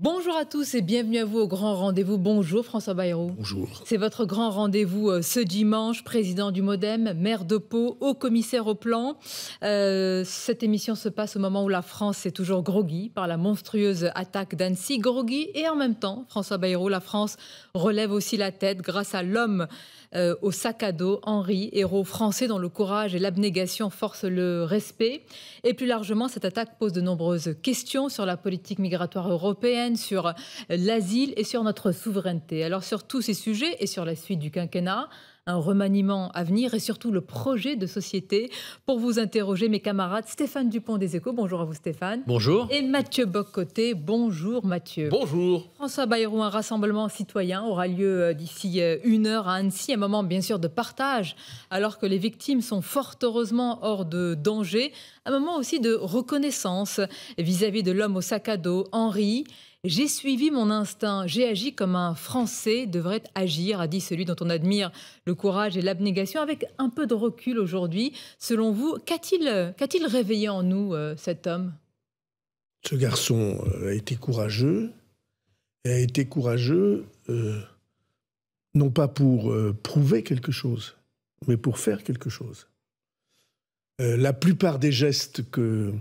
Bonjour à tous et bienvenue à vous au grand rendez-vous. Bonjour François Bayrou. Bonjour. C'est votre grand rendez-vous euh, ce dimanche, président du Modem, maire de Pau, haut commissaire au plan. Euh, cette émission se passe au moment où la France est toujours groggy par la monstrueuse attaque d'Annecy. Groggy et en même temps, François Bayrou, la France relève aussi la tête grâce à l'homme euh, au sac à dos, Henri, héros français dont le courage et l'abnégation forcent le respect. Et plus largement, cette attaque pose de nombreuses questions sur la politique migratoire européenne sur l'asile et sur notre souveraineté. Alors sur tous ces sujets et sur la suite du quinquennat, un remaniement à venir et surtout le projet de société. Pour vous interroger, mes camarades Stéphane Dupont des Échos, bonjour à vous Stéphane. Bonjour. Et Mathieu Boccoté, bonjour Mathieu. Bonjour. François Bayrou, un rassemblement citoyen aura lieu euh, d'ici euh, une heure à Annecy, un moment bien sûr de partage, alors que les victimes sont fort heureusement hors de danger, un moment aussi de reconnaissance vis-à-vis -vis de l'homme au sac à dos, Henri. J'ai suivi mon instinct, j'ai agi comme un Français devrait agir, a dit celui dont on admire le courage et l'abnégation. Avec un peu de recul aujourd'hui, selon vous, qu'a-t-il réveillé en nous euh, cet homme Ce garçon euh, a été courageux, et a été courageux euh, non pas pour prouver quelque chose, mais pour faire quelque chose. la plupart des gestes que,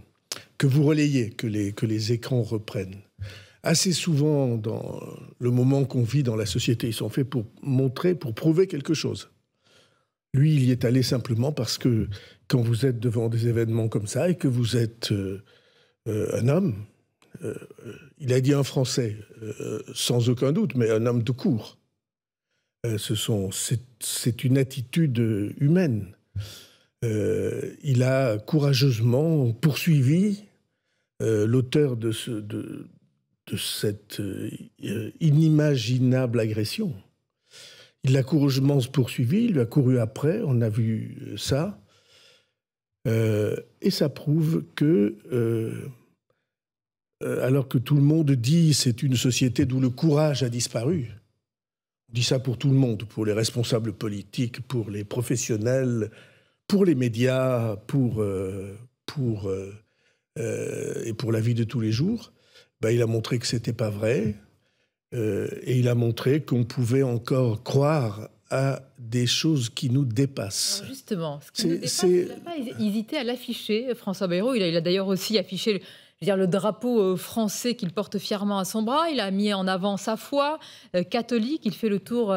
que vous relayez, que les, que les écrans reprennent, assez souvent dans le moment qu'on vit dans la société. Ils sont faits pour montrer, pour prouver quelque chose. Lui, il y est allé simplement parce que quand vous êtes devant des événements comme ça et que vous êtes euh, euh, un homme, euh, il a dit un Français, sans aucun doute, mais un homme de court. ce sont, c'est, une attitude humaine. il a courageusement poursuivi l'auteur de, ce, de, de cette euh, euh, inimaginable agression. Il l'a courageusement poursuivi, il lui a couru après, on a vu euh, ça. et ça prouve que, alors que tout le monde dit c'est une société d'où le courage a disparu, on dit ça pour tout le monde, pour les responsables politiques, pour les professionnels, pour les médias, pour, pour, et pour la vie de tous les jours, bah, il a montré que ce c'était pas vrai. Euh, et il a montré qu'on pouvait encore croire à des choses qui nous dépassent. justement, ce qui dépasse, il n'a pas hésité à l'afficher, euh, François Bayrou. Il a, d'ailleurs aussi affiché le, drapeau euh, français qu'il porte fièrement à son bras. Il a mis en avant sa foi catholique. Il fait le tour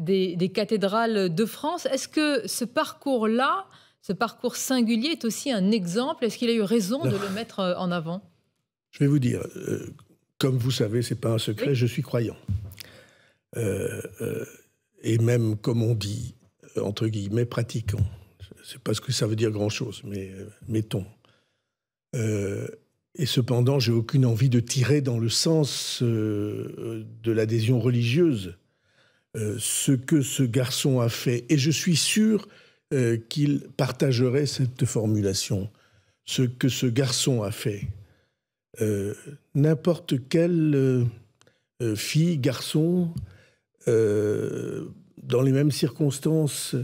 des, cathédrales de France. Est-ce que ce parcours-là, ce parcours singulier, est aussi un exemple Est-ce qu'il a eu raison de le mettre en avant je vais vous dire, euh, comme vous savez, c'est pas un secret, je suis croyant. Euh, euh, et même, comme on dit, entre guillemets, pratiquant. C'est pas ce que ça veut dire grand-chose, mais mettons. et cependant, j'ai aucune envie de tirer dans le sens de l'adhésion religieuse ce que ce garçon a fait. Et je suis sûr qu'il partagerait cette formulation. Ce que ce garçon a fait, euh, n'importe quelle euh, euh, fille, garçon, dans les mêmes circonstances,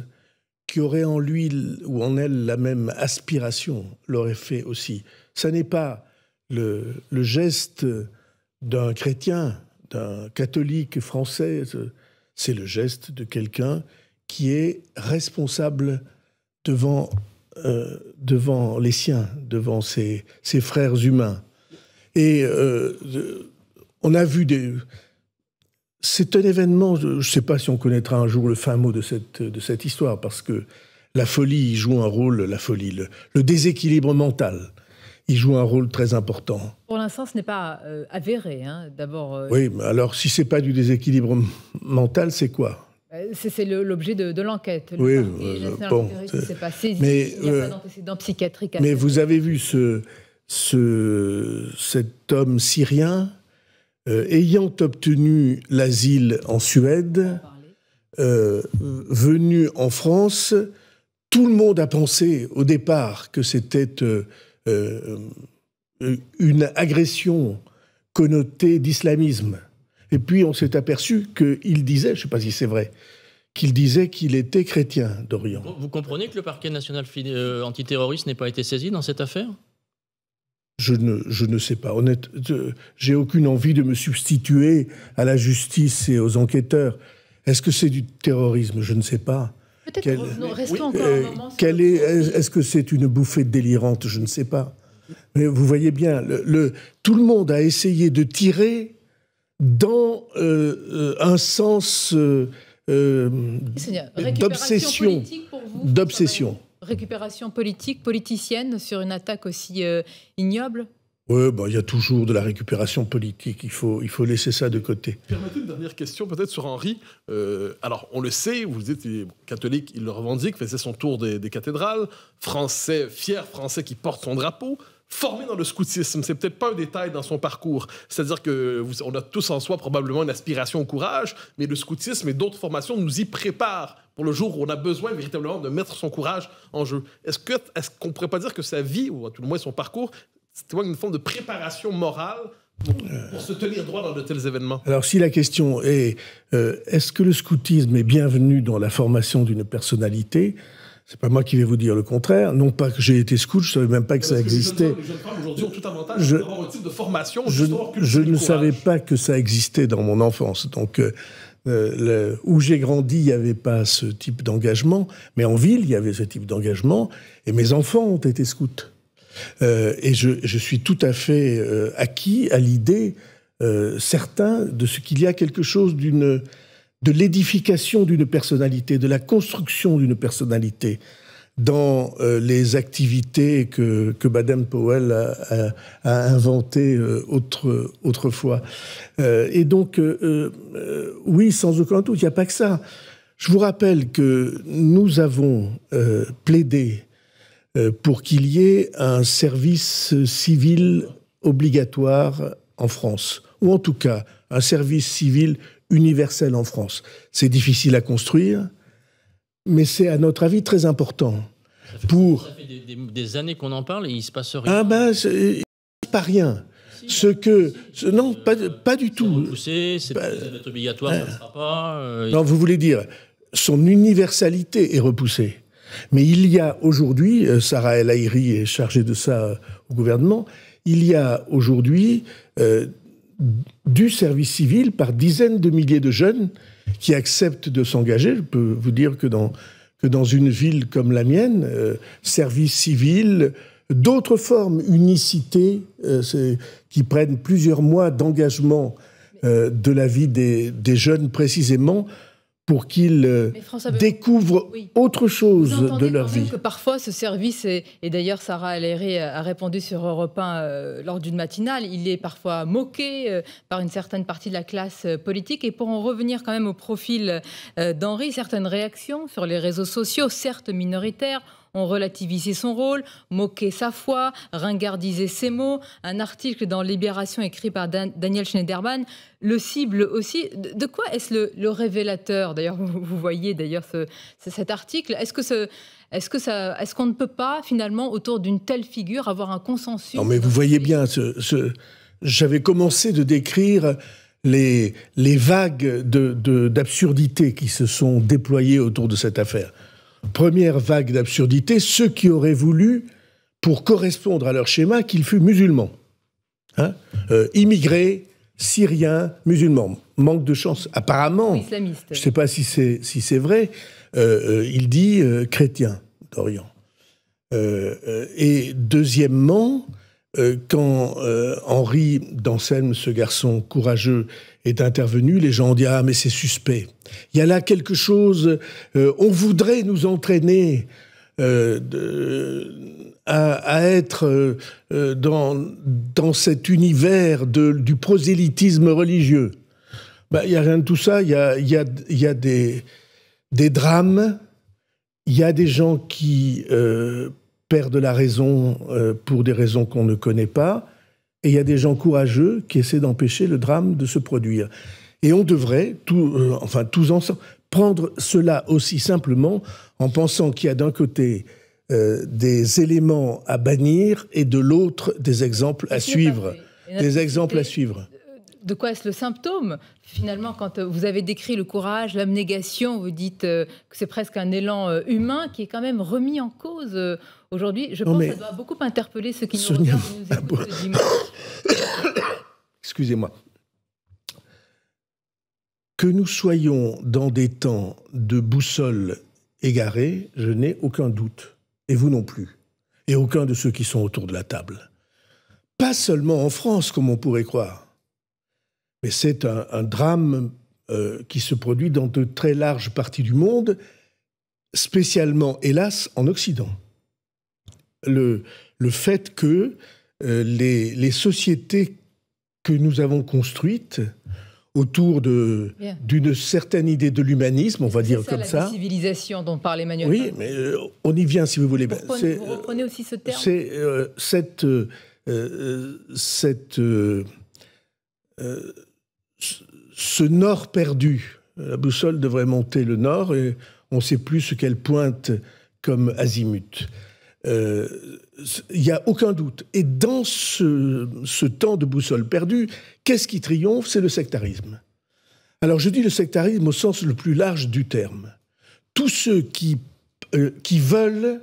qui aurait en lui ou en elle la même aspiration, l'aurait fait aussi. Ce n'est pas le, geste d'un chrétien, d'un catholique français, c'est le geste de quelqu'un qui est responsable devant, devant les siens, devant ses frères humains. Et euh, on a vu des. C'est un événement, je ne sais pas si on connaîtra un jour le fin mot de cette, de cette histoire, parce que la folie y joue un rôle, la folie, le, déséquilibre mental il joue un rôle très important. Pour l'instant, ce n'est pas euh, avéré. Hein. D'abord. Euh, oui, mais alors si c'est pas du déséquilibre mental, c'est quoi c'est l'objet de, l'enquête. oui, bon. mais, pas mais vous avez vu ce, ce, cet homme syrien, euh, ayant obtenu l'asile en Suède, euh, venu en France, tout le monde a pensé au départ que c'était euh, une agression connotée d'islamisme. Et puis on s'est aperçu qu'il disait, je ne sais pas si c'est vrai, qu'il disait qu'il était chrétien d'Orient. Vous comprenez que le parquet national antiterroriste n'ait pas été saisi dans cette affaire je ne, je ne, sais pas. Honnête, j'ai aucune envie de me substituer à la justice et aux enquêteurs. Est-ce que c'est du terrorisme Je ne sais pas. Peut-être restons encore moment. est, est-ce que c'est une bouffée délirante Je ne sais pas. Mais vous voyez bien, le, tout le monde a essayé de tirer dans euh, euh, un sens euh, d'obsession. D'obsession. Récupération politique, politicienne sur une attaque aussi euh, ignoble oui, bah, il y a toujours de la récupération politique. Il faut, il faut laisser ça de côté. Permettez une dernière question, peut-être sur Henri. Euh, alors, on le sait, vous êtes catholique, il le revendique, faisait son tour des, des cathédrales. Français, fier français qui porte son drapeau formé dans le scoutisme. C'est peut-être pas un détail dans son parcours. C'est-à-dire que on a tous en soi probablement une aspiration au courage, mais le scoutisme et d'autres formations nous y préparent pour le jour où on a besoin véritablement de mettre son courage en jeu. Est-ce qu'on est pourrait pas dire que sa vie, ou à tout le moins son parcours, c'est une forme de préparation morale pour, se tenir droit dans de tels événements Alors, si la question est euh, est-ce que le scoutisme est bienvenu dans la formation d'une personnalité c'est pas moi qui vais vous dire le contraire. Non pas que j'ai été scout, je savais même pas que ça existait. aujourd'hui avantage je, type de formation. Je, je ne savais pas que ça existait dans mon enfance. Donc, euh, euh, où j'ai grandi, il n'y avait pas ce type d'engagement, mais en ville, il y avait ce type d'engagement. Et mes enfants ont été scouts. Euh, et je, suis tout à fait acquis à l'idée, certain, de ce qu'il y a quelque chose d'une de l'édification d'une personnalité, de la construction d'une personnalité dans euh, les activités que, Madame Powell a, inventé inventées euh, autrefois. Euh, et donc, oui, sans aucun doute, il n'y a pas que ça. Je vous rappelle que nous avons plaidé pour qu'il y ait un service civil obligatoire en France, ou en tout cas un service civil universel en France. C'est difficile à construire, mais c'est à notre avis très important. Ça fait, pour... Ça fait des, années qu'on en parle et il se passe rien. Ah ben, il se rien. ce que... ce, non, euh, pas, pas du tout. C'est bah, obligatoire, ça ne sera pas... Euh, non, vous voulez dire, son universalité est repoussée. Mais il y a aujourd'hui, euh, Sarah El Haïry est chargée de ça au gouvernement, il y a aujourd'hui du service civil par dizaines de milliers de jeunes qui acceptent de s'engager. Je peux vous dire que dans, que dans une ville comme la mienne, euh, service civil, d'autres formes, unicité, euh, qui prennent plusieurs mois d'engagement euh, de la vie des, des jeunes précisément, pour qu'ils euh, découvrent autre chose de leur vie. parfois, ce service, et d'ailleurs Sarah Aléry a répondu sur Europe 1 euh, lors d'une matinale, il est parfois moqué euh, par une certaine partie de la classe politique. Et pour en revenir quand même au profil d'Henri, certaines réactions sur les réseaux sociaux, certes minoritaires, on relativisait son rôle, moqué sa foi, ringardisait ses mots. Un article dans Libération écrit par Daniel Schneiderman le cible aussi. De, quoi est-ce le, révélateur D'ailleurs, vous, voyez d'ailleurs cet article. Est-ce que est-ce que est-ce qu'on ne peut pas finalement autour d'une telle figure avoir un consensus Non, mais vous voyez bien, j'avais commencé de décrire les, les vagues de, d'absurdité qui se sont déployées autour de cette affaire première vague d'absurdité, ceux qui auraient voulu, pour correspondre à leur schéma, qu'il fût musulman. Hein euh, immigré, syrien, musulman. Manque de chance. Apparemment, je ne sais pas si c'est si vrai, euh, euh, il dit chrétien d'Orient. et deuxièmement, euh, quand euh, Henri d'Anselme, ce garçon courageux, est intervenu, les gens ont dit Ah, mais c'est suspect. Il y a là quelque chose. Euh, on voudrait nous entraîner à, être dans, dans cet univers de, du prosélytisme religieux. Ben, il n'y a rien de tout ça. Il y a, y, a, y a, des, des drames. Il y a des gens qui perdent la raison euh, pour des raisons qu'on ne connaît pas, et il y a des gens courageux qui essaient d'empêcher le drame de se produire. Et on devrait, tout, euh, enfin tous ensemble, prendre cela aussi simplement en pensant qu'il y a d'un côté euh, des éléments à bannir et de l'autre des exemples à suivre. Des exemples à suivre de quoi est-ce le symptôme Finalement, quand euh, vous avez décrit le courage, l'abnégation, vous dites euh, que c'est presque un élan euh, humain qui est quand même remis en cause aujourd'hui. Je pense que ça doit beaucoup interpeller ceux qui nous, Sonia... Excusez-moi. Que nous soyons dans des temps de boussole égarée, je n'ai aucun doute, et vous non plus, et aucun de ceux qui sont autour de la table. Pas seulement en France, comme on pourrait croire mais c'est un, drame euh, qui se produit dans de très larges parties du monde, spécialement, hélas, en Occident. Le, le fait que euh, les, les, sociétés que nous avons construites autour d'une certaine idée de l'humanisme, on va dire comme ça. La civilisation dont parle Emmanuel. Oui, mais euh, on y vient si vous voulez. vous reprenez aussi ce terme C'est cette, cette ce nord perdu, la boussole devrait monter le nord et on ne sait plus ce qu'elle pointe comme azimut. Il euh, y n'y a aucun doute. Et dans ce, temps de boussole perdue, qu'est-ce qui triomphe C'est le sectarisme. Alors je dis le sectarisme au sens le plus large du terme. Tous ceux qui euh, veulent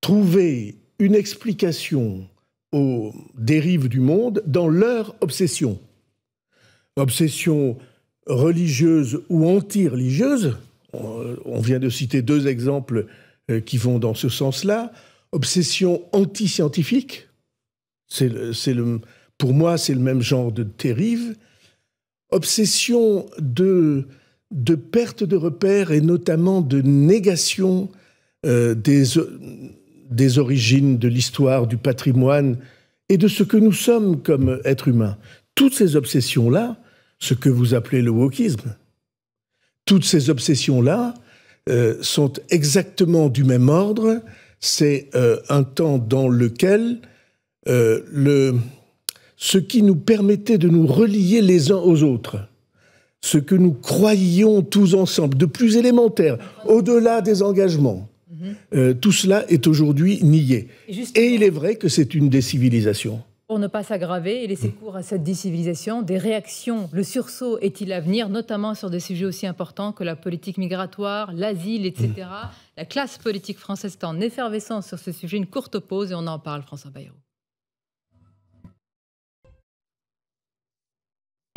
trouver une explication aux dérives du monde dans leur obsession obsession religieuse ou anti-religieuse, on, vient de citer deux exemples euh, qui vont dans ce sens-là, obsession anti-scientifique, c'est pour moi c'est le même genre de dérive, obsession de, de perte de repères et notamment de négation euh, des, des origines, de l'histoire, du patrimoine et de ce que nous sommes comme êtres humains. Toutes ces obsessions-là, ce que vous appelez le wokisme. Toutes ces obsessions-là euh, sont exactement du même ordre. C'est euh, un temps dans lequel euh, le, ce qui nous permettait de nous relier les uns aux autres, ce que nous croyions tous ensemble, de plus élémentaire, au-delà des engagements, mhm. tout cela est aujourd'hui nié. Et il est vrai que c'est une décivilisation pour ne pas s'aggraver et laisser mm. cours à cette décivilisation. Des réactions, le sursaut est-il à venir, notamment sur des sujets aussi importants que la politique migratoire, l'asile, etc. Mm. La classe politique française est en effervescence sur ce sujet. Une courte pause et on en parle, François Bayrou.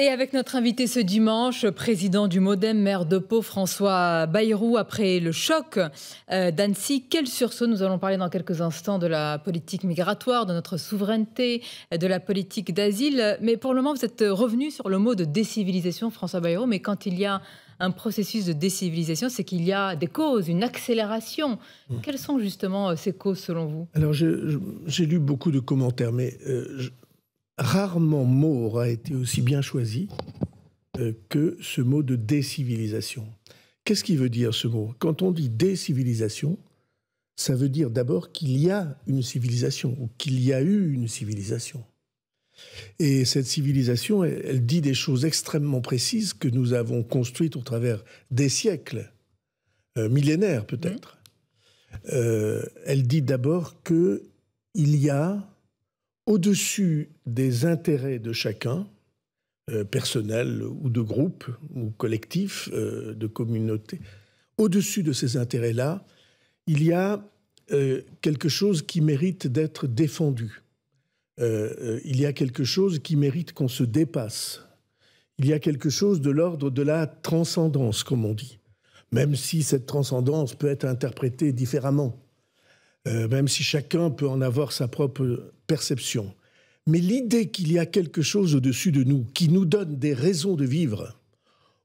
Et avec notre invité ce dimanche, président du Modem, maire de Pau, François Bayrou, après le choc euh, d'Annecy, quel sursaut Nous allons parler dans quelques instants de la politique migratoire, de notre souveraineté, de la politique d'asile. Mais pour le moment, vous êtes revenu sur le mot de décivilisation, François Bayrou. Mais quand il y a un processus de décivilisation, c'est qu'il y a des causes, une accélération. Mmh. Quelles sont justement euh, ces causes selon vous Alors, j'ai lu beaucoup de commentaires, mais euh, rarement mot aura été aussi bien choisi euh, que ce mot de décivilisation. Qu'est-ce qui veut dire ce mot Quand on dit décivilisation, ça veut dire d'abord qu'il y a une civilisation ou qu'il y a eu une civilisation. Et cette civilisation, elle, dit des choses extrêmement précises que nous avons construites au travers des siècles, euh, millénaires peut-être. Mmh. Euh, elle dit d'abord que il y a au-dessus des intérêts de chacun, euh, personnel ou de groupe ou collectif, euh, de communauté, au-dessus de ces intérêts-là, il y a euh, quelque chose qui mérite d'être défendu. il y a quelque chose qui mérite qu'on se dépasse. Il y a quelque chose de l'ordre de la transcendance, comme on dit, même si cette transcendance peut être interprétée différemment. Euh, même si chacun peut en avoir sa propre perception. Mais l'idée qu'il y a quelque chose au-dessus de nous qui nous donne des raisons de vivre,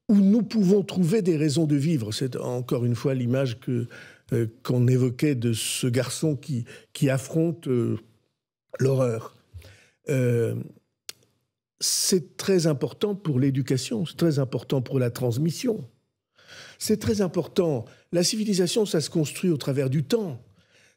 où nous pouvons trouver des raisons de vivre, c'est encore une fois l'image euh, qu'on évoquait de ce garçon qui, affronte euh, l'horreur. c'est très important pour l'éducation, c'est très important pour la transmission. C'est très important. La civilisation, ça se construit au travers du temps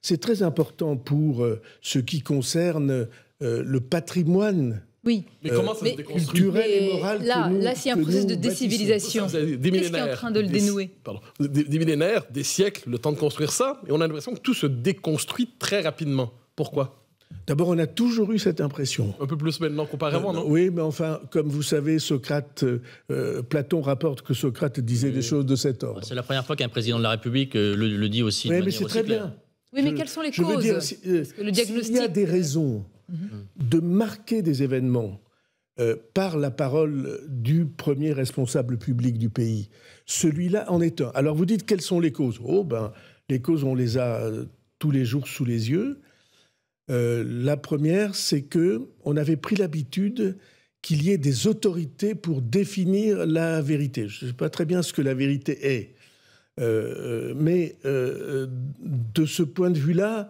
c'est très important pour euh, ce qui concerne euh, le patrimoine. Oui. Mais comment ça se déconstruit Culturel et moral. Là, c'est un processus de décivilisation. Qu'est-ce qui est en train de le dénouer Pardon. Des, millénaires, des siècles, le temps de construire ça, et on a l'impression que tout se déconstruit très rapidement. Pourquoi D'abord, on a toujours eu cette impression. Un peu plus maintenant comparément, non Oui, mais enfin, comme vous savez, Socrate, euh, Platon rapporte que Socrate disait des choses de cet ordre. C'est la première fois qu'un président de la République le, dit aussi. Oui, mais c'est très bien. Oui, mais quelles sont les causes euh, le diagnostic... Il y a des raisons mhm. de marquer des événements euh, par la parole du premier responsable public du pays. Celui-là en est un. Alors vous dites quelles sont les causes Oh ben, les causes, on les a euh, tous les jours sous les yeux. la première, c'est que on avait pris l'habitude qu'il y ait des autorités pour définir la vérité. Je ne sais pas très bien ce que la vérité est. Euh, euh, mais euh, de ce point de vue-là,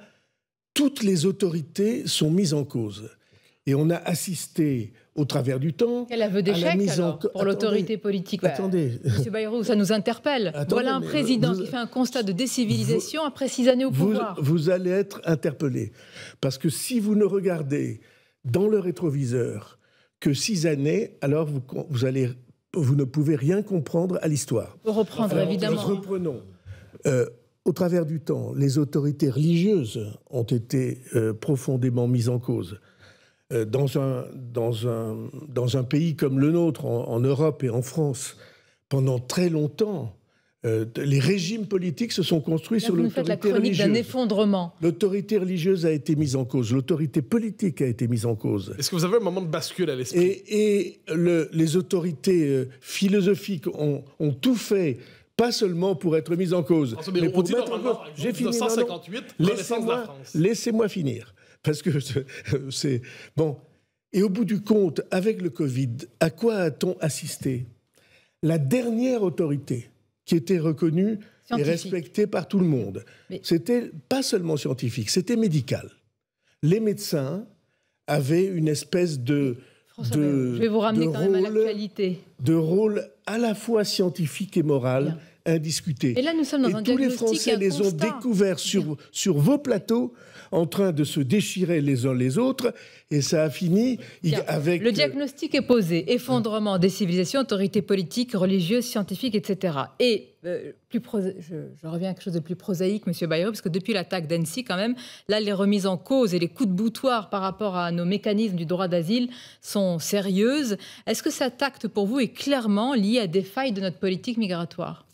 toutes les autorités sont mises en cause. Et on a assisté au travers du temps. Quel aveu d'échec pour l'autorité politique Attendez. Bayrou, ça nous interpelle. voilà un président qui fait un constat de décivilisation après six années au pouvoir. Vous, allez être interpellé. Parce que si vous ne regardez dans le rétroviseur que six années, alors vous, vous allez vous ne pouvez rien comprendre à l'histoire. reprendre, évidemment. Reprenons. Euh, au travers du temps, les autorités religieuses ont été euh, profondément mises en cause. Euh, dans, un, dans, un, pays comme le nôtre, en Europe et en France, pendant très longtemps, euh, les régimes politiques se sont construits sur l'autorité la d'un effondrement. L'autorité religieuse a été mise en cause, l'autorité politique a été mise en cause. Est-ce que vous avez un moment de bascule à l'esprit Et, les autorités euh, philosophiques ont, tout fait, pas seulement pour être mises en cause, mais, pour mettre en J'ai fini. Laissez-moi finir, parce que c'est bon. Et au bout du compte, avec le Covid, à quoi a-t-on assisté La dernière autorité qui était reconnu et respecté par tout le monde. C'était pas seulement scientifique, c'était médical. Les médecins avaient une espèce de... de rôle, à la fois scientifique et moral. indiscuté. Et tous les Français les ont découverts sur, sur vos plateaux en train de se déchirer les uns les autres, et ça a fini avec... Le euh, diagnostic est posé, effondrement des civilisations, autorités politiques, religieuses, scientifiques, etc. Et euh, plus je, reviens à quelque chose de plus prosaïque, Monsieur Bayrou, parce que depuis l'attaque d'Annecy, quand même, là, les remises en cause et les coups de boutoir par rapport à nos mécanismes du droit d'asile sont sérieuses. Est-ce que cet acte, pour vous, est clairement lié à des failles de notre politique migratoire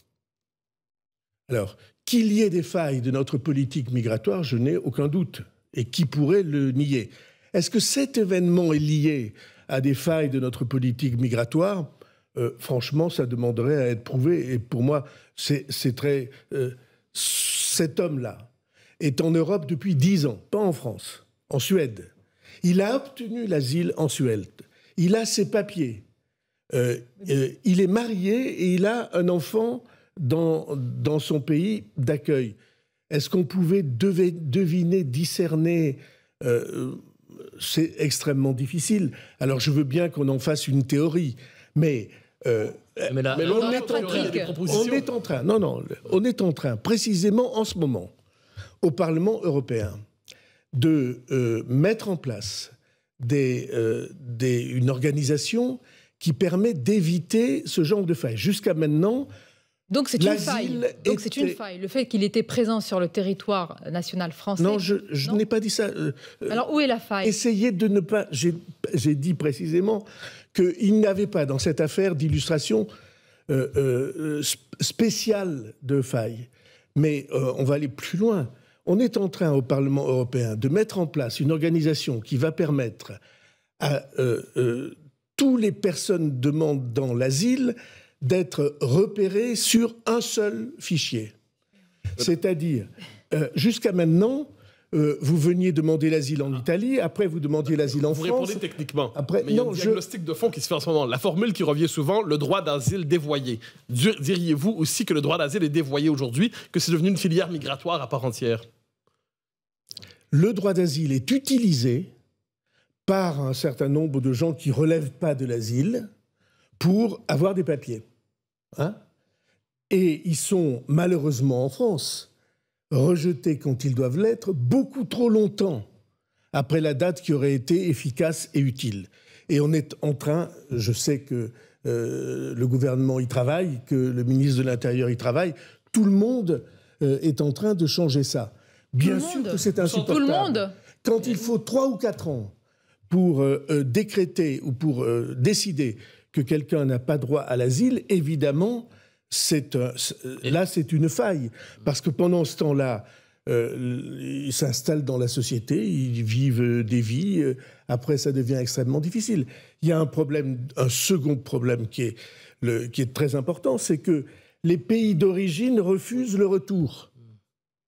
Alors, qu'il y ait des failles de notre politique migratoire, je n'ai aucun doute. Et qui pourrait le nier Est-ce que cet événement est lié à des failles de notre politique migratoire euh, Franchement, ça demanderait à être prouvé. Et pour moi, c'est très... Euh, cet homme-là est en Europe depuis dix ans, pas en France, en Suède. Il a obtenu l'asile en Suède. Il a ses papiers. Euh, il est marié et il a un enfant dans, dans son pays d'accueil. Est-ce qu'on pouvait deviner, discerner euh, C'est extrêmement difficile. Alors je veux bien qu'on en fasse une théorie, mais... Euh, mais, on, est en train, on est en train, non, non, on est en train, précisément en ce moment, au Parlement européen, de euh, mettre en place des, une organisation qui permet d'éviter ce genre de failles. Jusqu'à maintenant, donc c'est une faille. c'est une faille. Le fait qu'il était présent sur le territoire national français. Non, je, n'ai pas dit ça. Euh, euh, Alors où est la faille Essayez de ne pas. J'ai dit précisément qu'il n'avait pas dans cette affaire d'illustration euh, spéciale de faille. Mais on va aller plus loin. On est en train au Parlement européen de mettre en place une organisation qui va permettre à toutes les personnes demandant l'asile d'être repéré sur un seul fichier. C'est-à-dire, euh, jusqu'à maintenant, euh, vous veniez demander l'asile en Italie, après vous demandiez l'asile en France. Vous répondez techniquement. Après, mais il y a un diagnostic de fond qui se fait en ce moment. La formule qui revient souvent, le droit d'asile dévoyé. Diriez-vous aussi que le droit d'asile est dévoyé aujourd'hui, que c'est devenu une filière migratoire à part entière Le droit d'asile est utilisé par un certain nombre de gens qui ne relèvent pas de l'asile pour avoir des papiers. Hein? et ils sont malheureusement en France rejetés quand ils doivent l'être beaucoup trop longtemps après la date qui aurait été efficace et utile. Et on est en train, je sais que euh, le gouvernement y travaille, que le ministre de l'Intérieur y travaille, tout le monde euh, est en train de changer ça. Bien sûr que c'est insupportable. Tout le monde. Quand il faut trois ou quatre ans pour euh, décréter ou pour décider que quelqu'un n'a pas droit à l'asile, évidemment, c'est là, c'est une faille. Parce que pendant ce temps-là, euh, ils s'installent dans la société, ils vivent des vies, euh, après ça devient extrêmement difficile. Il y a un problème, un second problème qui est, le, qui est très important, c'est que les pays d'origine refusent le retour.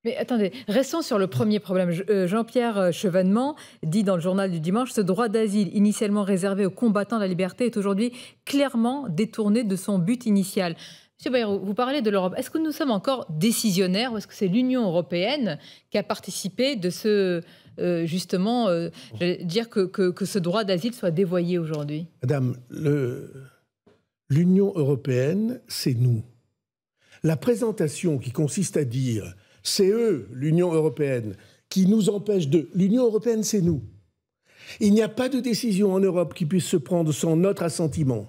Mais attendez, restons sur le premier problème. Euh, Jean-Pierre euh, Chevènement dit dans le journal du dimanche, ce droit d'asile initialement réservé aux combattants de la liberté est aujourd'hui clairement détourné de son but initial. Monsieur Bayrou, vous parlez de l'Europe. Est-ce que nous sommes encore décisionnaires ou est-ce que c'est l'Union européenne qui a participé de ce, euh, justement, dire que, que, que, ce droit d'asile soit dévoyé aujourd'hui Madame, l'Union européenne, c'est nous. La présentation qui consiste à dire c'est eux, l'Union européenne, qui nous empêchent de... L'Union européenne, c'est nous. Il n'y a pas de décision en Europe qui puisse se prendre sans notre assentiment.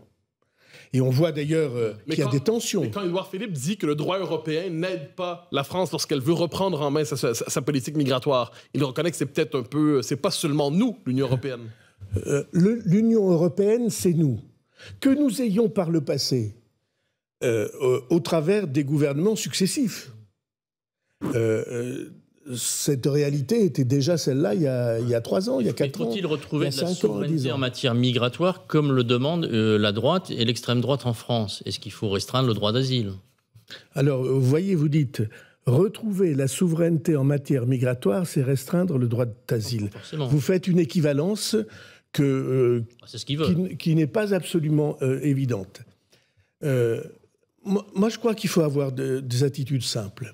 Et on voit d'ailleurs euh, qu'il y a des tensions. Mais quand Édouard Philippe dit que le droit européen n'aide pas la France lorsqu'elle veut reprendre en main sa, politique migratoire, il reconnaît que c'est peut-être un peu. Euh, c'est pas seulement nous, l'Union euh, européenne. L'Union européenne, c'est nous. Que nous ayons par le passé, au travers des gouvernements successifs, euh, euh, cette réalité était déjà celle-là il, y a trois ans, il y a quatre ans. Faut-il retrouver la souveraineté en matière migratoire comme le demande euh, la droite et l'extrême droite en France Est-ce qu'il faut restreindre le droit d'asile Alors, vous voyez, vous dites, retrouver la souveraineté en matière migratoire, c'est restreindre le droit d'asile. Oh, vous faites une équivalence que, ah, ce qui, n'est pas absolument évidente. moi, je crois qu'il faut avoir des attitudes simples.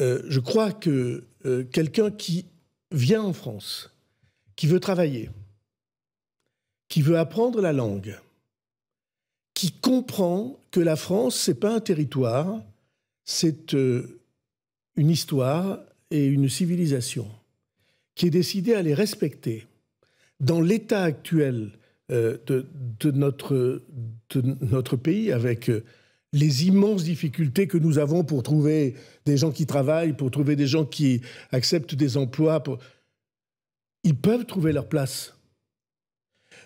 Euh, je crois que euh, quelqu'un qui vient en France, qui veut travailler, qui veut apprendre la langue, qui comprend que la France, n'est pas un territoire, c'est euh, une histoire et une civilisation, qui est décidé à les respecter. Dans l'état actuel notre, de notre pays, avec les immenses difficultés que nous avons pour trouver des gens qui travaillent, pour trouver des gens qui acceptent des emplois, pour... ils peuvent trouver leur place.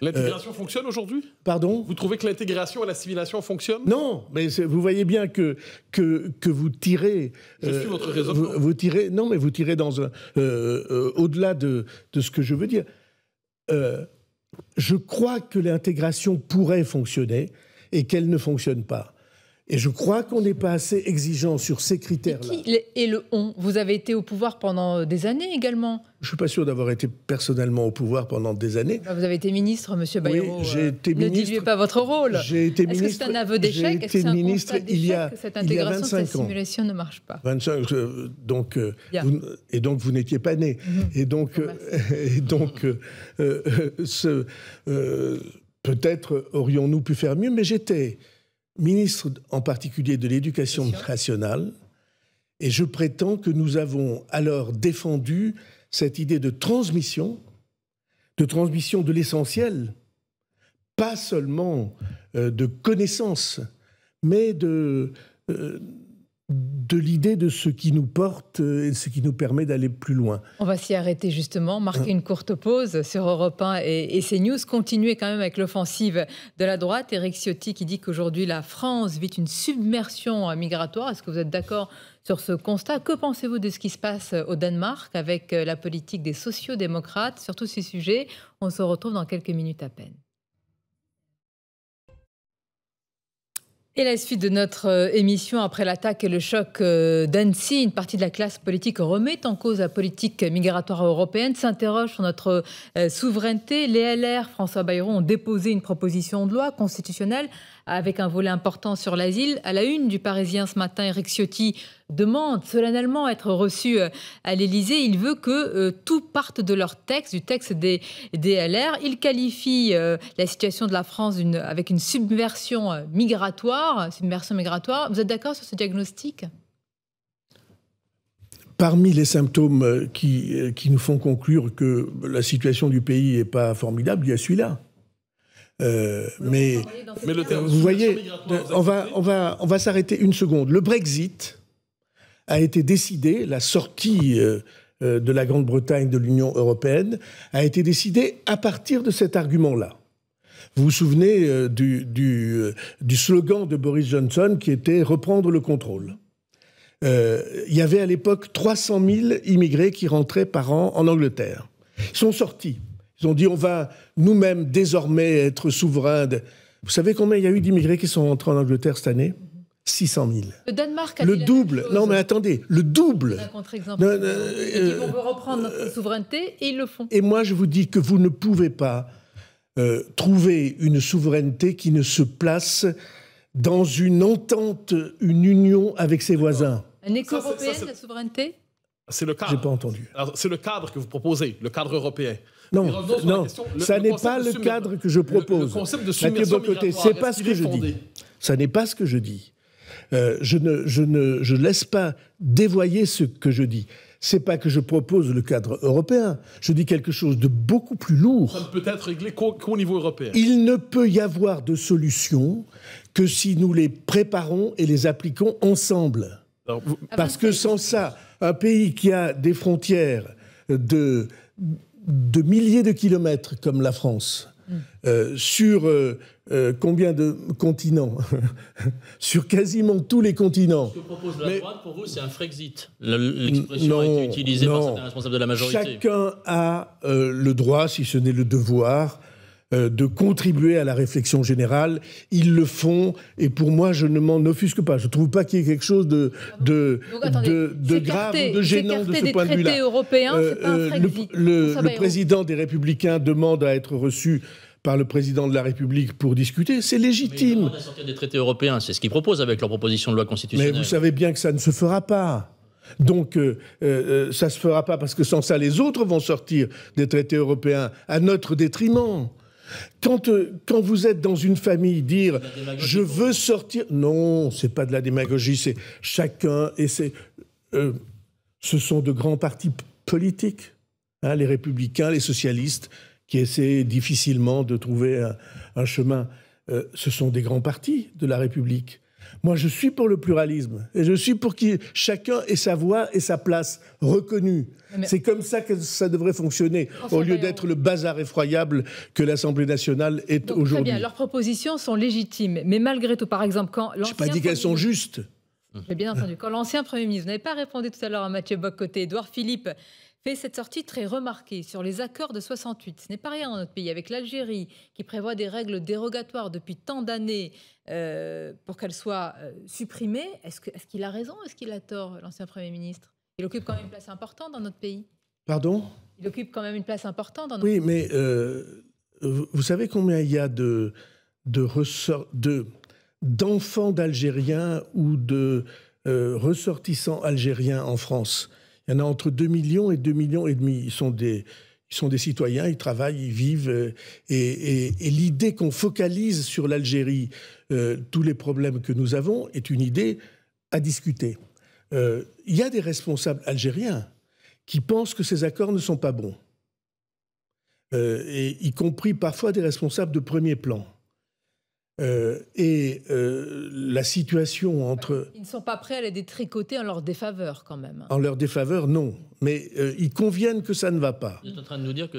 L'intégration fonctionne aujourd'hui Pardon Vous trouvez que l'intégration et l'assimilation fonctionnent Non, mais vous voyez bien que, que, vous tirez... Je euh, votre raisonnement. Vous, tirez, non, mais vous tirez dans un... Euh, euh, au-delà de, ce que je veux dire. je crois que l'intégration pourrait fonctionner et qu'elle ne fonctionne pas. Et je crois qu'on n'est pas assez exigeant sur ces critères-là. Et, le on Vous avez été au pouvoir pendant euh, des années également Je ne suis pas sûr d'avoir été personnellement au pouvoir pendant des années. Bah, vous avez été ministre, Monsieur Bayrou. Oui, j'ai euh, été Ne diluez pas votre rôle. J'ai été ministre. Est-ce que c'est un aveu d'échec J'ai été ministre il y a, cette intégration, il y a 25 cette simulation ne marche pas. Euh, donc, et donc vous n'étiez pas né. Mhm. Et donc, et donc ce, peut-être aurions-nous pu faire mieux, mais j'étais ministre en particulier de l'Éducation nationale, et je prétends que nous avons alors défendu cette idée de transmission, de transmission de l'essentiel, pas seulement euh, de connaissances, mais de, euh, de l'idée de ce qui nous porte euh, et ce qui nous permet d'aller plus loin. On va s'y arrêter justement, marquer une courte pause sur Europe 1 et, ses CNews, continuer quand même avec l'offensive de la droite. Eric Ciotti qui dit qu'aujourd'hui la France vit une submersion migratoire. Est-ce que vous êtes d'accord sur ce constat Que pensez-vous de ce qui se passe au Danemark avec euh, la politique des sociodémocrates sur tous ces sujets On se retrouve dans quelques minutes à peine. Et la suite de notre euh, émission après l'attaque et le choc euh, d'Annecy, une partie de la classe politique remet en cause la politique migratoire européenne, s'interroge sur notre euh, souveraineté. Les LR, François Bayrou, ont déposé une proposition de loi constitutionnelle avec un volet important sur l'asile. À la une du Parisien ce matin, Eric Ciotti demande solennellement à être reçu euh, à l'Élysée. Il veut que euh, tout parte de leur texte, du texte des, DLR. Il qualifie euh, la situation de la France avec une subversion migratoire. submersion migratoire. Vous êtes d'accord sur ce diagnostic Parmi les symptômes qui, qui nous font conclure que la situation du pays n'est pas formidable, il y a celui-là. Euh, mais, vous voyez, on va, on va, on va s'arrêter une seconde. Le Brexit a été décidé, la sortie euh, euh, de la Grande-Bretagne de l'Union européenne a été décidée à partir de cet argument-là. Vous vous souvenez du, du, du, slogan de Boris Johnson qui était reprendre le contrôle. Il y avait à l'époque 300 000 immigrés qui rentraient par an en Angleterre. Ils sont sortis. Ils ont dit on va nous-mêmes désormais être souverains. Vous savez combien il y a eu d'immigrés qui sont rentrés en Angleterre cette année 600 000. Le Danemark a Le double. non, mais attendez, le double. Un contre-exemple. Euh, on veut reprendre notre euh, souveraineté et ils le font. Et moi, je vous dis que vous ne pouvez pas euh, trouver une souveraineté qui ne se place dans une entente, une union avec ses voisins. Un éco européen la souveraineté C'est le cadre. J'ai pas entendu. C'est le cadre que vous proposez, le cadre européen. Non, non, ça n'est pas le cadre que je propose. Le, concept de solidarité c'est pas ce que je dis. Ça n'est pas ce que je dis. Euh, je ne ne laisse pas dévoyer ce que je dis. C'est pas que je propose le cadre européen. Je dis quelque chose de beaucoup plus lourd. Ça ne peut être réglé qu'au niveau européen. Il ne peut y avoir de solution que si nous les préparons et les appliquons ensemble. Ah, Parce que sans ça, un pays qui a des frontières de de milliers de kilomètres comme la France, mm. euh, sur euh, euh, combien de continents Sur quasiment tous les continents. Ce que propose la droite, pour vous, c'est un Frexit. L'expression a été utilisée par certains responsables de la majorité. Chacun a le droit, si ce n'est le devoir, euh, de contribuer à la réflexion générale. Ils le font, et pour moi, je ne m'en offusque pas. Je ne trouve pas qu'il y ait quelque chose de, de, grave de gênant de ce point de vue-là. Euh, euh, le, président des Républicains demande à être reçu par le président de la République pour discuter, c'est légitime. Mais sortir des traités européens, c'est ce qu'ils proposent avec leur proposition de loi constitutionnelle. Mais vous savez bien que ça ne se fera pas. Donc ça ne se fera pas parce que sans ça, les autres vont sortir des traités européens à notre détriment. Euh, quand, vous êtes dans une famille, dire je veux sortir. Non, c'est pas de la démagogie, c'est chacun. Et c'est. Euh, ce sont de grands partis politiques, hein, les républicains, les socialistes, qui essaient difficilement de trouver un, chemin. Euh, ce sont des grands partis de la République. Moi, je suis pour le pluralisme et je suis pour que chacun ait sa voix et sa place reconnue. C'est comme ça que ça devrait fonctionner, au lieu d'être le bazar effroyable que l'Assemblée nationale est aujourd'hui. Très bien, leurs propositions sont légitimes, mais malgré tout, par exemple, quand Je n'ai pas dit qu'elles sont justes. J'ai bien entendu. Quand l'ancien Premier ministre, vous n'avez pas répondu tout à l'heure à Mathieu Bock côté Édouard Philippe, fait cette sortie très remarquée sur les accords de 68. Ce n'est pas rien dans notre pays, avec l'Algérie, qui prévoit des règles dérogatoires depuis tant d'années euh, pour qu'elles soient euh, supprimées. Est-ce qu'il a raison ou Est-ce qu'il a tort, l'ancien Premier ministre Il occupe quand même une place importante dans notre pays. Pardon Il occupe quand même une place importante dans notre pays. Oui, mais euh, vous savez combien il y a de, d'enfants d'Algériens ou de ressortissants algériens en France. Il y en a entre 2 millions et 2 millions et demi. Ils sont des, ils sont des citoyens, ils travaillent, ils vivent. Euh, et, l'idée qu'on focalise sur l'Algérie euh, tous les problèmes que nous avons est une idée à discuter. Euh, il y a des responsables algériens qui pensent que ces accords ne sont pas bons, et y compris parfois des responsables de premier plan. Euh, et euh, la situation entre... Bah, ils ne sont pas prêts à les détricoter en leur défaveur quand même. En leur défaveur, non. Mais euh, ils conviennent que ça ne va pas. Vous êtes en train de nous dire que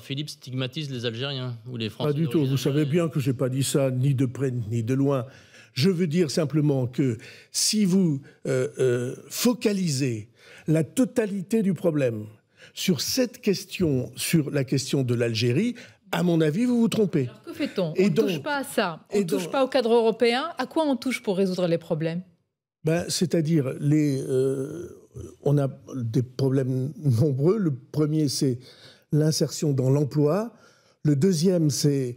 Philippe stigmatise les Algériens ou les Français. Pas du tout. Vous savez bien que je n'ai pas dit ça ni de près ni de loin. Je veux dire simplement que si vous focalisez la totalité du problème sur cette question, sur la question de l'Algérie, à mon avis, vous vous trompez. Alors que fait-on On ne touche pas à ça. On ne touche pas au cadre européen. À quoi on touche pour résoudre les problèmes ben, C'est-à-dire, les, euh, on a des problèmes nombreux. Le premier, c'est l'insertion dans l'emploi. Le deuxième, c'est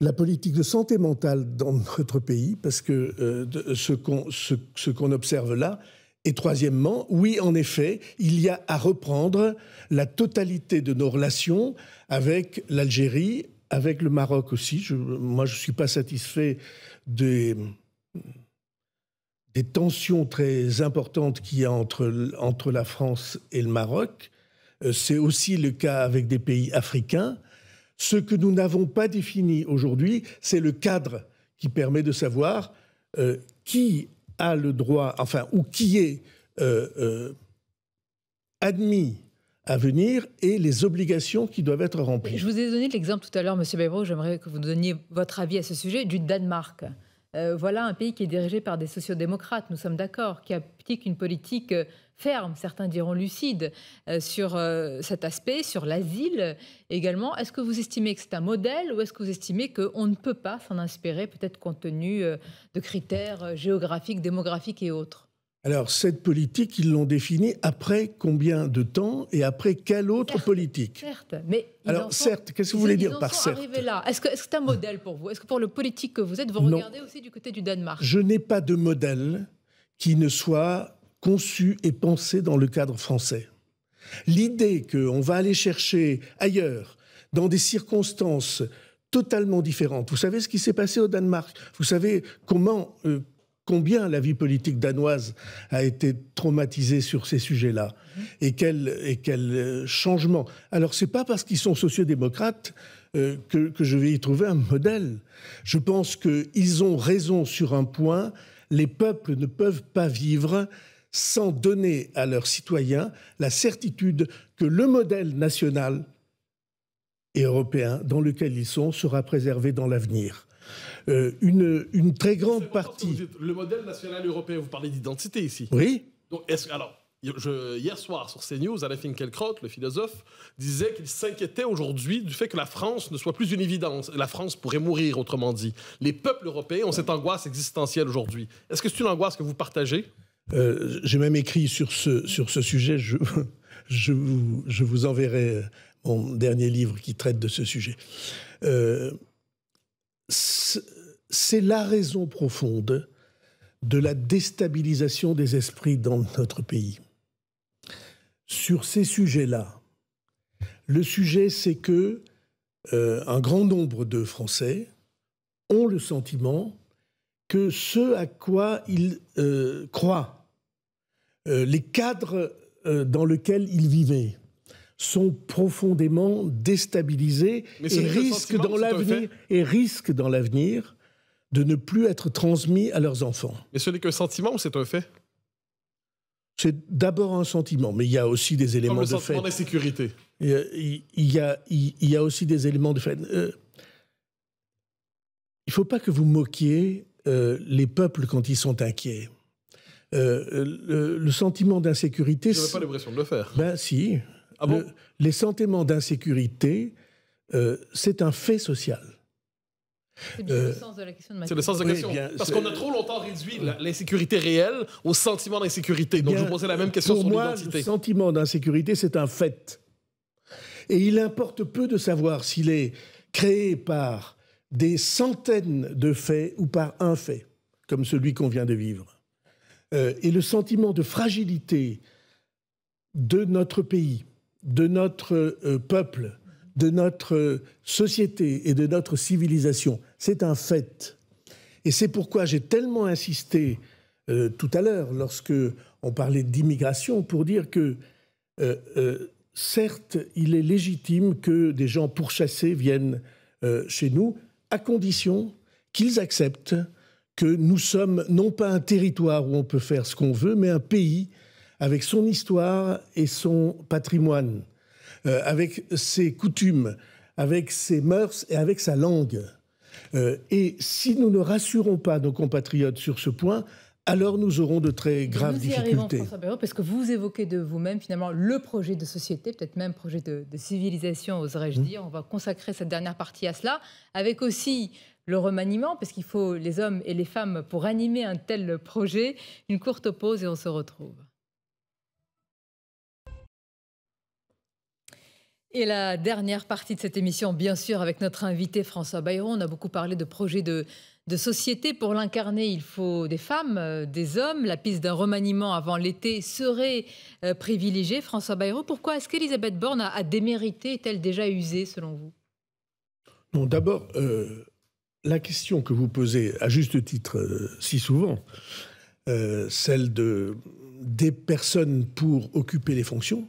la politique de santé mentale dans notre pays, parce que euh, ce qu'on observe là, et troisièmement, oui, en effet, il y a à reprendre la totalité de nos relations avec l'Algérie, avec le Maroc aussi. moi, je ne suis pas satisfait des, des tensions très importantes qu'il y a entre, entre la France et le Maroc. Euh, c'est aussi le cas avec des pays africains. Ce que nous n'avons pas défini aujourd'hui, c'est le cadre qui permet de savoir euh, qui a le droit, enfin, ou qui est euh, euh, admis à venir et les obligations qui doivent être remplies. Je vous ai donné l'exemple tout à l'heure, Monsieur Bébro, j'aimerais que vous donniez votre avis à ce sujet du Danemark. Euh, voilà un pays qui est dirigé par des sociodémocrates, nous sommes d'accord, qui applique une politique euh, ferme, certains diront lucide, euh, sur cet aspect, sur l'asile également. Est-ce que vous estimez que c'est un modèle ou est-ce que vous estimez qu'on ne peut pas s'en inspirer, peut-être compte tenu de critères géographiques, démographiques et autres alors, cette politique, ils l'ont définie après combien de temps et après quelle autre politique Certes, mais. Alors, certes, qu'est-ce que vous voulez dire par certes Est-ce que c'est un modèle pour vous Est-ce que pour le politique que vous êtes, vous regardez aussi du côté du Danemark Je n'ai pas de modèle qui ne soit conçu et pensé dans le cadre français. L'idée qu'on va aller chercher ailleurs, dans des circonstances totalement différentes. Vous savez ce qui s'est passé au Danemark. Vous savez comment euh, combien la vie politique danoise a été traumatisée sur ces sujets-là mhm. et quel, et quel euh, changement. Alors c'est pas parce qu'ils sont sociodémocrates euh, que, que, je vais y trouver un modèle. Je pense qu'ils ont raison sur un point, les peuples ne peuvent pas vivre sans donner à leurs citoyens la certitude que le modèle national et européen dans lequel ils sont sera préservé dans l'avenir. Euh, une, une, très grande partie. le modèle national européen, vous parlez d'identité ici. Oui. alors, je, hier soir sur CNews, Alain Finkielkraut, le philosophe, disait qu'il s'inquiétait aujourd'hui du fait que la France ne soit plus une évidence. La France pourrait mourir, autrement dit. Les peuples européens ont cette angoisse existentielle aujourd'hui. Est-ce que c'est une angoisse que vous partagez euh, J'ai même écrit sur ce, sur ce sujet. Je, je, vous, je vous enverrai mon dernier livre qui traite de ce sujet. Euh, c'est la raison profonde de la déstabilisation des esprits dans notre pays. Sur ces sujets-là, le sujet c'est que euh, un grand nombre de Français ont le sentiment que ce à quoi ils euh, croient, euh, les cadres dans lesquels ils vivaient, sont profondément déstabilisés et risquent, dans l'avenir, et risquent dans l'avenir de ne plus être transmis à leurs enfants. Mais ce n'est qu'un sentiment ou c'est un fait C'est d'abord un sentiment, mais il y a aussi des éléments de fait. sentiment d'insécurité. Il, il, y, a, aussi des éléments de fait. Euh, il ne faut pas que vous moquiez euh, les peuples quand ils sont inquiets. Euh, le, le, sentiment d'insécurité. Je n'avais pas l'impression de le faire. Ben si. Ah les sentiments d'insécurité, euh, c'est un fait social. C'est le euh, sens de la question. de la question. Parce qu'on a trop longtemps réduit l'insécurité réelle au sentiment d'insécurité. Donc, je vous posais la même question pour moi, Le sentiment d'insécurité, c'est un fait. Et il importe peu de savoir s'il est créé par des centaines de faits ou par un fait, comme celui qu'on vient de vivre. Euh, et le sentiment de fragilité de notre pays, de notre euh, peuple, de notre euh, société et de notre civilisation. C'est un fait. Et c'est pourquoi j'ai tellement insisté euh, tout à l'heure, lorsque on parlait d'immigration, pour dire que certes, il est légitime que des gens pourchassés viennent chez nous, à condition qu'ils acceptent que nous sommes non pas un territoire où on peut faire ce qu'on veut, mais un pays avec son histoire et son patrimoine, euh, avec ses coutumes, avec ses mœurs et avec sa langue. Euh, et si nous ne rassurons pas nos compatriotes sur ce point, alors nous aurons de très graves nous y difficultés. Arrivons, François parce que vous évoquez de vous-même finalement le projet de société, peut-être même projet de, civilisation, oserais-je mmh. dire. On va consacrer cette dernière partie à cela, avec aussi le remaniement, parce qu'il faut les hommes et les femmes pour animer un tel projet. Une courte pause et on se retrouve. Et la dernière partie de cette émission, bien sûr, avec notre invité François Bayrou, on a beaucoup parlé de projets de, société. Pour l'incarner, il faut des femmes, euh, des hommes. La piste d'un remaniement avant l'été serait euh, privilégiée. François Bayrou, pourquoi est-ce qu'Elisabeth Borne a, démérité Est-elle déjà usée, selon vous Non, d'abord, euh, la question que vous posez, à juste titre, si souvent, celle de, des personnes pour occuper les fonctions,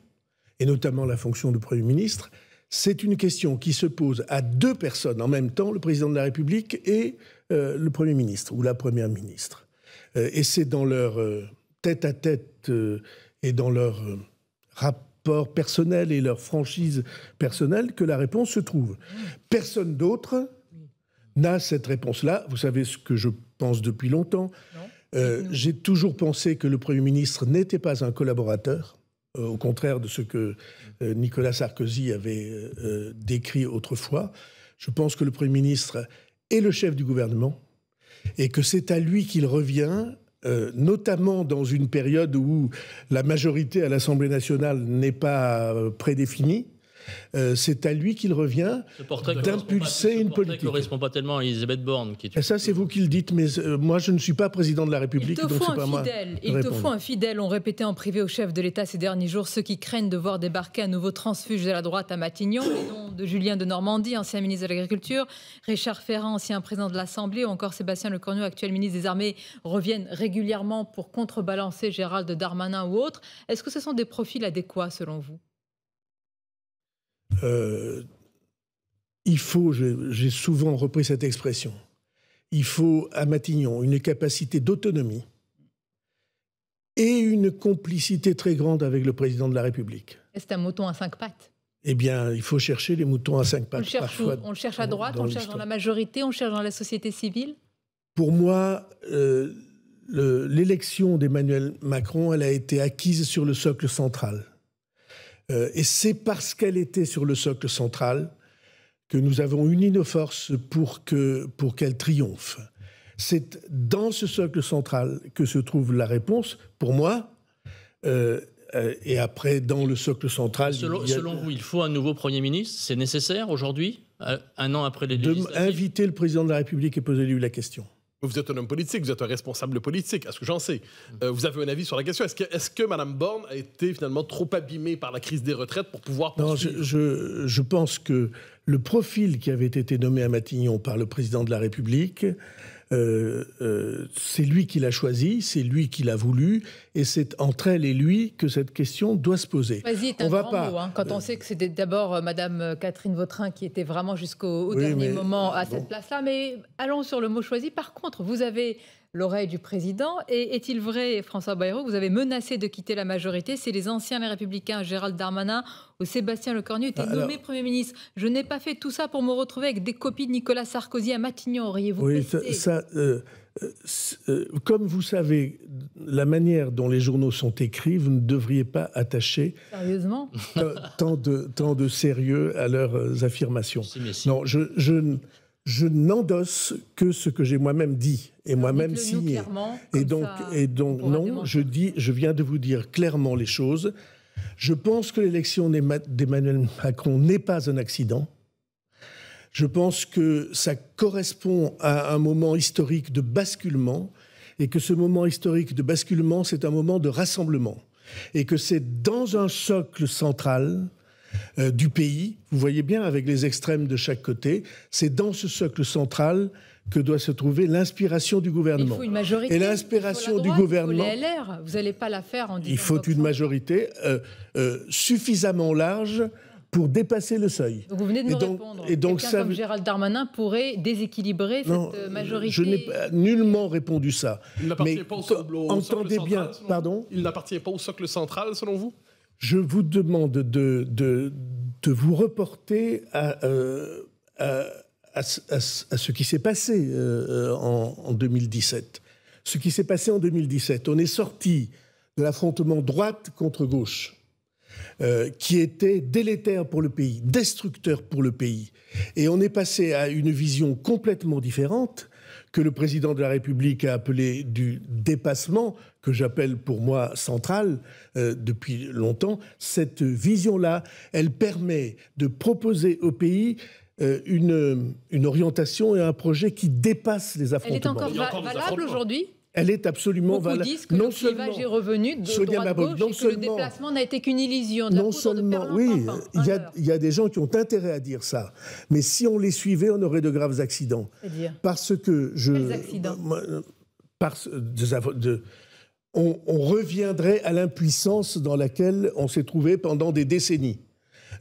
et notamment la fonction de Premier ministre, c'est une question qui se pose à deux personnes en même temps, le président de la République et euh, le Premier ministre ou la Première ministre. Euh, et c'est dans leur euh, tête à -tête, et dans leur rapport personnel et leur franchise personnelle que la réponse se trouve. Personne d'autre n'a cette réponse-là. Vous savez ce que je pense depuis longtemps. J'ai toujours pensé que le Premier ministre n'était pas un collaborateur euh, au contraire de ce que euh, Nicolas Sarkozy avait euh, décrit autrefois. Je pense que le Premier ministre est le chef du gouvernement et que c'est à lui qu'il revient, notamment dans une période où la majorité à l'Assemblée nationale n'est pas prédéfinie, euh, c'est à lui qu'il revient d'impulser une politique. ne correspond pas tellement à Elisabeth Borne. Qui Ça, c'est vous qui le dites, mais euh, moi, je ne suis pas président de la République, Il te donc pas moi. Il te faut un fidèle. On répétait en privé au chef de l'État ces derniers jours ceux qui craignent de voir débarquer un nouveau transfuge de la droite à Matignon, les noms de Julien de Normandie, ancien ministre de l'Agriculture, Richard Ferrand, ancien président de l'Assemblée, ou encore Sébastien Lecornu, actuel ministre des Armées, reviennent régulièrement pour contrebalancer Gérald Darmanin ou autres. Est-ce que ce sont des profils adéquats selon vous euh, il faut, j'ai souvent repris cette expression, il faut à Matignon une capacité d'autonomie et une complicité très grande avec le président de la République. C'est un mouton à cinq pattes. Eh bien, il faut chercher les moutons à cinq pattes. On le cherche, à droite, on le cherche dans la majorité, on cherche dans la société civile. Pour moi, euh, l'élection d'Emmanuel Macron, elle a été acquise sur le socle central. Euh, et c'est parce qu'elle était sur le socle central que nous avons uni nos forces pour qu'elle pour qu'elle triomphe. C'est dans ce socle central que se trouve la réponse, pour moi. Euh, euh, et après, dans le socle central. Selon, vous, il faut un nouveau Premier ministre C'est nécessaire aujourd'hui, un an après les législatives Inviter le président de la République et poser-lui la question. Vous êtes un homme politique, vous êtes un responsable politique, à ce que j'en sais. Mm. Euh, vous avez un avis sur la question. Est-ce que, est que Mme Borne a été finalement trop abîmée par la crise des retraites pour pouvoir... Non, je, pense que le profil qui avait été nommé à Matignon par le président de la République, euh, euh, c'est lui qui l'a choisi, c'est lui qui l'a voulu, et c'est entre elle et lui que cette question doit se poser. on ne va pas... Hein. quand on euh, sait que c'était d'abord euh, Madame euh, Catherine Vautrin qui était vraiment jusqu'au dernier moment à cette place-là. Mais allons sur le mot choisi. Par contre, vous avez l'oreille du président. Et est-il vrai, François Bayrou, vous avez menacé de quitter la majorité si les anciens Les Républicains, Gérald Darmanin ou Sébastien Lecornu, étaient ah, nommés Premier ministre Je n'ai pas fait tout ça pour me retrouver avec des copies de Nicolas Sarkozy à Matignon, auriez-vous Oui, ça, comme vous savez, la manière dont les journaux sont écrits, vous ne devriez pas attacher tant, de, tant de sérieux à leurs euh, affirmations. Non, je, je, n'endosse que ce que j'ai moi-même dit et moi-même signé. Et donc, et donc non, je, dis, je viens de vous dire clairement les choses. Je pense que l'élection d'Emmanuel Macron n'est pas un accident. Je pense que ça correspond à un moment historique de basculement et que ce moment historique de basculement, c'est un moment de rassemblement, et que c'est dans un socle central euh, du pays, vous voyez bien avec les extrêmes de chaque côté, c'est dans ce socle central que doit se trouver l'inspiration du gouvernement. Il faut une majorité. Et l'inspiration du gouvernement. Il faut vous n'allez pas la faire en Il faut une majorité euh, euh, suffisamment large pour dépasser le seuil. vous venez de me répondre. Et donc comme Gérald Darmanin pourrait déséquilibrer cette euh, majorité. Je n'ai nullement répondu ça. Il n'appartient pas au, socle, bien, central, pardon. Il n'appartient pas au socle central, selon vous Je vous demande de, de, vous reporter euh, à, ce qui s'est passé euh, en, en 2017. Ce qui s'est passé en 2017, on est sorti de l'affrontement droite contre gauche euh, qui était délétère pour le pays, destructeur pour le pays. Et on est passé à une vision complètement différente que le président de la République a appelée du dépassement, que j'appelle pour moi centrale euh, depuis longtemps, cette vision-là, elle permet de proposer au pays euh, une, orientation et un projet qui dépasse les affrontements. Elle est encore, valable aujourd'hui elle est absolument valable. que non le seulement est revenu de Sonia que seulement, le déplacement n'a été qu'une illusion. non seulement, oui, hein, il y, a, des gens qui ont intérêt à dire ça, mais si on les suivait, on aurait de graves accidents. parce que je, accidents parce, on, reviendrait à l'impuissance dans laquelle on s'est trouvé pendant des décennies.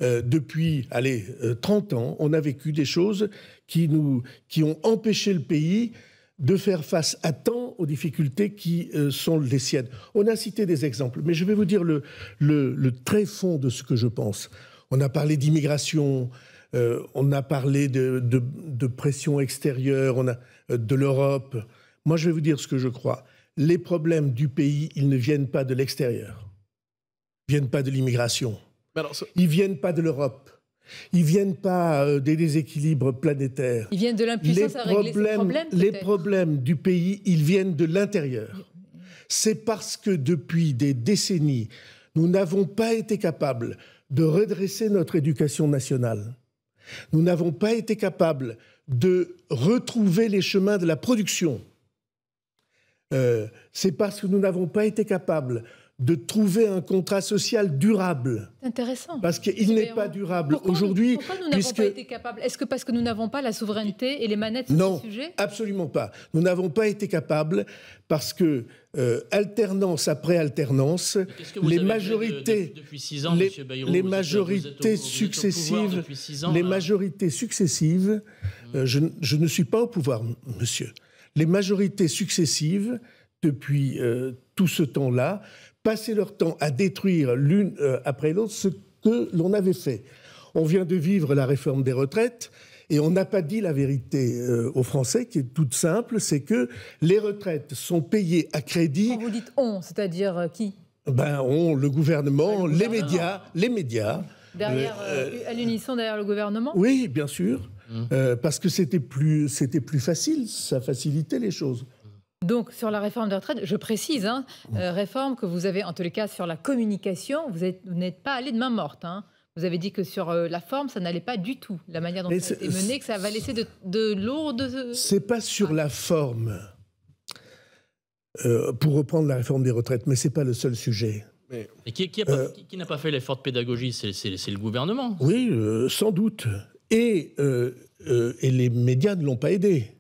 Euh, depuis allez, 30 euh, ans, on a vécu des choses qui, nous, qui ont empêché le pays de faire face à temps aux difficultés qui euh, sont les siennes. On a cité des exemples, mais je vais vous dire le, très fond de ce que je pense. On a parlé d'immigration, euh, on a parlé de, pression extérieure, on a, euh, de l'Europe. Moi, je vais vous dire ce que je crois. Les problèmes du pays, ils ne viennent pas de l'extérieur, ils ne viennent pas de l'immigration, ils ne viennent pas de l'Europe. Ils viennent pas euh, des déséquilibres planétaires. Ils viennent de l'impuissance à régler ces problèmes. Les problèmes du pays, ils viennent de l'intérieur. C'est parce que depuis des décennies, nous n'avons pas été capables de redresser notre éducation nationale. Nous n'avons pas été capables de retrouver les chemins de la production. Euh, c'est parce que nous n'avons pas été capables de trouver un contrat social durable. Intéressant. Parce qu'il eh n'est ben, pas durable aujourd'hui. Pourquoi nous n'avons pas été capables Est-ce que parce que nous n'avons pas la souveraineté et les manettes sur ce sujet Non, absolument pas. Nous n'avons pas été capables parce que euh, alternance après alternance, les majorités, les, majorités successives, les majorités successives. je, ne suis pas au pouvoir, monsieur. Les majorités successives depuis euh, tout ce temps-là passer leur temps à détruire l'une euh, après l'autre ce que l'on avait fait. On vient de vivre la réforme des retraites et on n'a pas dit la vérité euh, aux Français, qui est toute simple, c'est que les retraites sont payées à crédit. Quand vous dites on, c'est-à-dire euh, qui Ben on, le gouvernement, les médias, les médias. à l'unisson derrière le gouvernement Oui, bien sûr, mmh. parce que c'était plus, plus facile, ça facilitait les choses. Donc sur la réforme des retraites, je précise, hein, euh, réforme que vous avez en tous les cas sur la communication, vous n'êtes pas allé de main morte. Hein. Vous avez dit que sur euh, la forme, ça n'allait pas du tout, la manière dont ça a mené, que ça va laisser de, de lourdes... C'est pas sur la forme, euh, pour reprendre la réforme des retraites, mais c'est pas le seul sujet. Mais... qui, n'a pas, fait l'effort de pédagogie C'est le gouvernement. Oui, sans doute. et les médias ne l'ont pas aidé.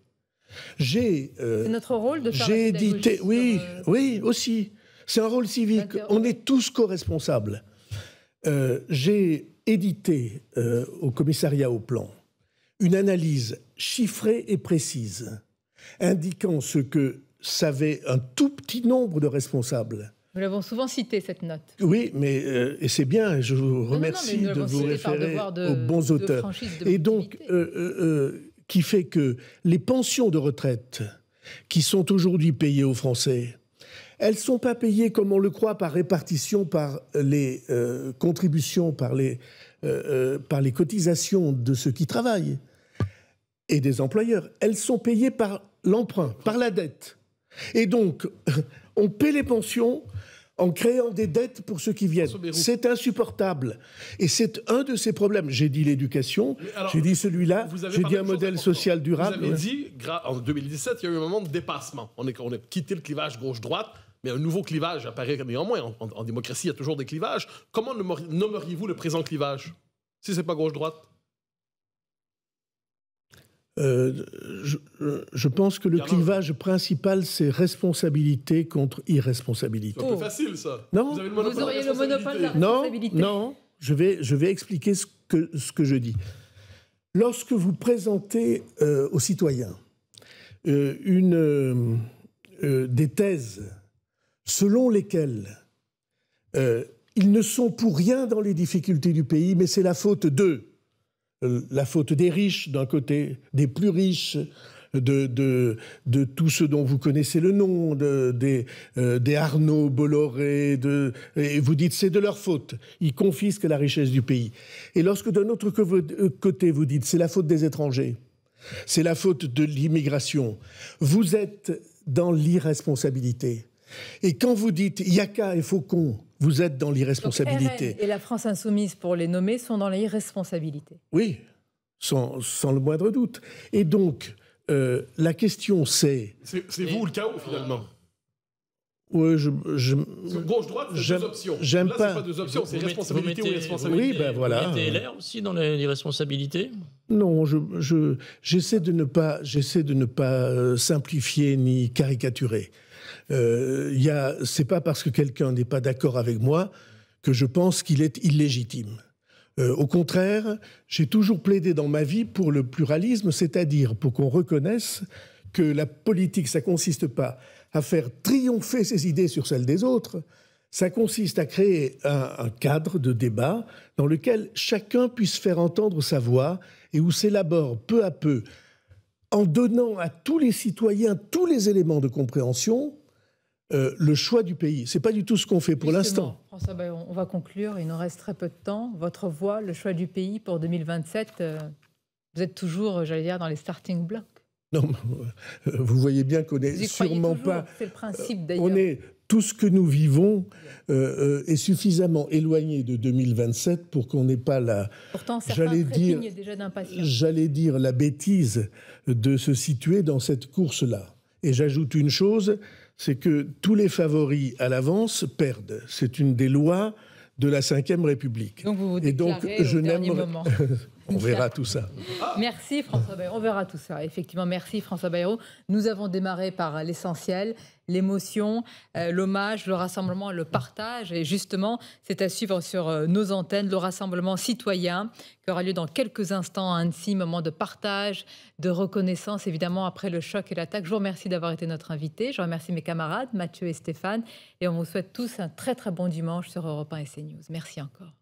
J'ai. Euh, notre rôle de J'ai édité. Oui, euh, oui, aussi. C'est un rôle civique. On est tous co-responsables. Euh, j'ai édité au commissariat au plan une analyse chiffrée et précise, indiquant ce que savaient un tout petit nombre de responsables. Nous l'avons souvent cité, cette note. Oui, mais c'est bien, je vous remercie de vous référer aux bons auteurs. et donc, euh, qui fait que les pensions de retraite qui sont aujourd'hui payées aux Français, elles ne sont pas payées comme on le croit par répartition, par les euh, contributions, par les, euh, euh, par les cotisations de ceux qui travaillent et des employeurs. Elles sont payées par l'emprunt, par la dette. Et donc, on paie les pensions en créant des dettes pour ceux qui viennent. C'est insupportable. Et c'est un de ces problèmes. J'ai dit l'éducation, j'ai dit celui-là, j'ai dit un modèle social durable. Vous avez dit, en 2017, il y a eu un moment de dépassement. On, est, a quitté le clivage gauche-droite, mais un nouveau clivage apparaît néanmoins. En, en, démocratie, il y a toujours des clivages. Comment nommeriez-vous le présent clivage, si ce n'est pas gauche-droite euh, euh, je, pense que le clivage principal, c'est responsabilité contre irresponsabilité. C'est un facile, ça. Non, vous, avez le auriez le monopole de la responsabilité. Non, je, vais, je vais expliquer ce que, ce que je dis. Lorsque vous présentez euh, aux citoyens une, des thèses selon lesquelles ils ne sont pour rien dans les difficultés du pays, mais c'est la faute d'eux, la faute des riches d'un côté, des plus riches, de, de, de tout ceux dont vous connaissez le nom, euh, des, Arnaud, Bolloré, et vous dites c'est de leur faute, ils confisquent la richesse du pays. Et lorsque d'un autre euh, côté vous dites c'est la faute des étrangers, c'est la faute de l'immigration, vous êtes dans l'irresponsabilité. Et quand vous dites Yaka et Faucon, vous êtes dans l'irresponsabilité. Et la France insoumise, pour les nommer, sont dans l'irresponsabilité. Oui, sans, le moindre doute. Et donc, euh, la question c'est... C'est vous le chaos, finalement euh, oui, je, je gauche-droite, c'est deux options. J'aime pas. pas deux options, c'est responsabilité ou irresponsabilité. Oui, ben voilà. Vous mettez aussi dans l'irresponsabilité Non, je, j'essaie de ne pas, j'essaie de ne pas euh, simplifier ni caricaturer. Euh, c'est pas parce que quelqu'un n'est pas d'accord avec moi que je pense qu'il est illégitime. Euh, au contraire, j'ai toujours plaidé dans ma vie pour le pluralisme, c'est-à-dire pour qu'on reconnaisse que la politique, ça consiste pas à faire triompher ses idées sur celles des autres, ça consiste à créer un, cadre de débat dans lequel chacun puisse faire entendre sa voix et où s'élabore peu à peu, en donnant à tous les citoyens tous les éléments de compréhension, euh, le choix du pays. Ce n'est pas du tout ce qu'on fait pour l'instant. on va conclure, il nous reste très peu de temps. Votre voix, le choix du pays pour 2027, euh, vous êtes toujours, euh, j'allais dire, dans les starting blocks. Non, vous voyez bien qu'on n'est sûrement pas. C'est le principe d'ailleurs. On est tout ce que nous vivons est suffisamment éloigné de 2027 pour qu'on n'ait pas la. Pourtant, j'allais dire la bêtise de se situer dans cette course-là. Et j'ajoute une chose, c'est que tous les favoris à l'avance perdent. C'est une des lois de la Ve République. Donc vous vous Et donc, je n'aime. on verra tout ça. Merci François Bayrou. On verra tout ça. Effectivement, merci François Bayrou. Nous avons démarré par l'essentiel l'émotion, euh, l'hommage, le rassemblement, le partage. Et justement, c'est à suivre sur euh, nos antennes, le rassemblement citoyen qui aura lieu dans quelques instants à Annecy, moment de partage, de reconnaissance, évidemment, après le choc et l'attaque. Je vous remercie d'avoir été notre invité. Je remercie mes camarades, Mathieu et Stéphane. Et on vous souhaite tous un très, très bon dimanche sur Europe 1 et CNews. Merci encore.